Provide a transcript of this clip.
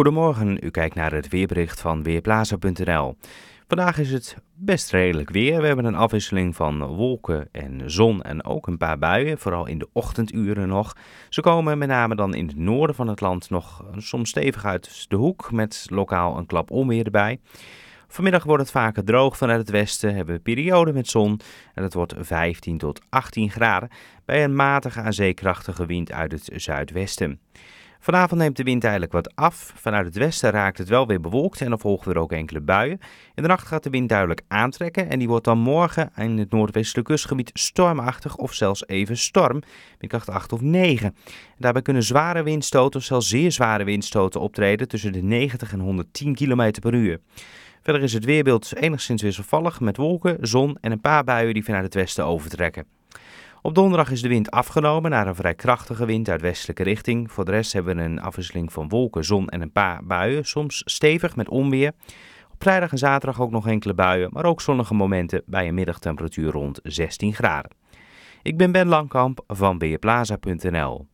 Goedemorgen, u kijkt naar het weerbericht van Weerplaza.nl. Vandaag is het best redelijk weer. We hebben een afwisseling van wolken en zon en ook een paar buien, vooral in de ochtenduren nog. Ze komen met name dan in het noorden van het land nog soms stevig uit de hoek met lokaal een klap onweer erbij. Vanmiddag wordt het vaker droog vanuit het westen, hebben we perioden met zon en het wordt 15 tot 18 graden bij een matige aan zeekrachtige wind uit het zuidwesten. Vanavond neemt de wind eigenlijk wat af. Vanuit het westen raakt het wel weer bewolkt en er volgen er ook enkele buien. In de nacht gaat de wind duidelijk aantrekken en die wordt dan morgen in het noordwestelijke kustgebied stormachtig of zelfs even storm. Windkracht 8 of 9. Daarbij kunnen zware windstoten of zelfs zeer zware windstoten optreden tussen de 90 en 110 km per uur. Verder is het weerbeeld enigszins wisselvallig met wolken, zon en een paar buien die vanuit het westen overtrekken. Op donderdag is de wind afgenomen naar een vrij krachtige wind uit westelijke richting. Voor de rest hebben we een afwisseling van wolken, zon en een paar buien, soms stevig met onweer. Op vrijdag en zaterdag ook nog enkele buien, maar ook zonnige momenten bij een middagtemperatuur rond 16 graden. Ik ben Ben Langkamp van weerplaza.nl.